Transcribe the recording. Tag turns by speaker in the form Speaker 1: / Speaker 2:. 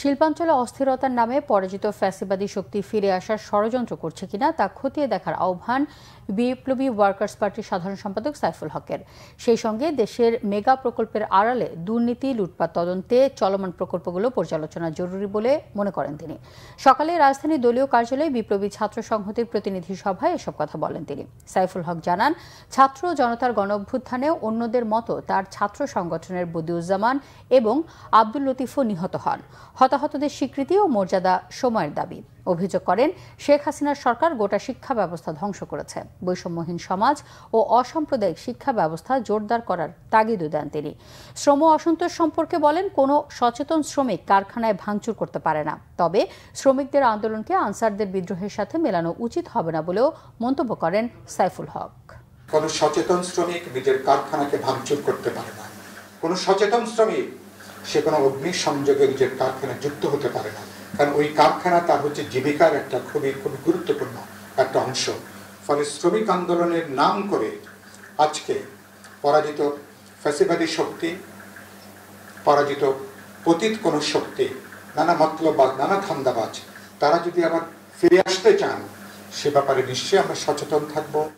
Speaker 1: শিল্পাঞ্চলে অস্থিরতার নামে পরাজিত ফ্যাসিবাদী শক্তি ফিরে আসার ষড়যন্ত্র করছে কিনা তা খতিয়ে দেখার আহ্বান বিপ্লবী ওয়ার্কার্স পার্টির সাধারণ সম্পাদক সাইফুল হকের সেই সঙ্গে দেশের মেগা প্রকল্পের আড়ালে দুর্নীতি লুটপাট তদন্তে চলমান প্রকল্পগুলো পর্যালোচনা জরুরি বলে মনে করেন তিনি সকালে রাজধানী দলীয় কার্যালয়ে বিপ্লবী ছাত্র সংহতির প্রতিনিধি সভায় এসব কথা বলেন তিনি সাইফুল হক জানান ছাত্র জনতার গণঅভ্যুত্থানে অন্যদের মতো তার ছাত্র সংগঠনের বদিউজ্জামান এবং আব্দুল লতিফও নিহত হন হতাহতদের স্বীকৃতি ও মর্যাদা সময়ের দাবি অভিযোগ করেন শেখ হাসিনার সরকার গোটা শিক্ষা ব্যবস্থা ধ্বংস করেছে বৈষম্যহীন সমাজ ও অসাম্প্রদায়িক শিক্ষা ব্যবস্থা জোরদার করার তাগিদও দেন তিনি শ্রম অসন্তোষ সম্পর্কে বলেন কোনো সচেতন শ্রমিক কারখানায় ভাঙচুর করতে পারে না তবে শ্রমিকদের আন্দোলনকে আনসারদের বিদ্রোহের সাথে মেলানো উচিত হবে না বলেও মন্তব্য করেন সাইফুল হক
Speaker 2: কোন সচেতন শ্রমিক নিজের কারখানাকে ভাঙচুর করতে পারে না কোন সচেতন শ্রমিক সে কোনো অগ্নি যে নিজের কারখানা যুক্ত হতে পারে না কারণ ওই কারখানা তার হচ্ছে জীবিকার একটা খুবই খুব গুরুত্বপূর্ণ একটা অংশ ফলে শ্রমিক আন্দোলনের নাম করে আজকে পরাজিত ফ্যাসিবাদী শক্তি পরাজিত পতিত কোনো শক্তি নানা মতলব নানা ধান্দাবাজ তারা যদি আবার ফিরে আসতে চান সে ব্যাপারে
Speaker 1: নিশ্চয়ই আমরা সচেতন থাকবো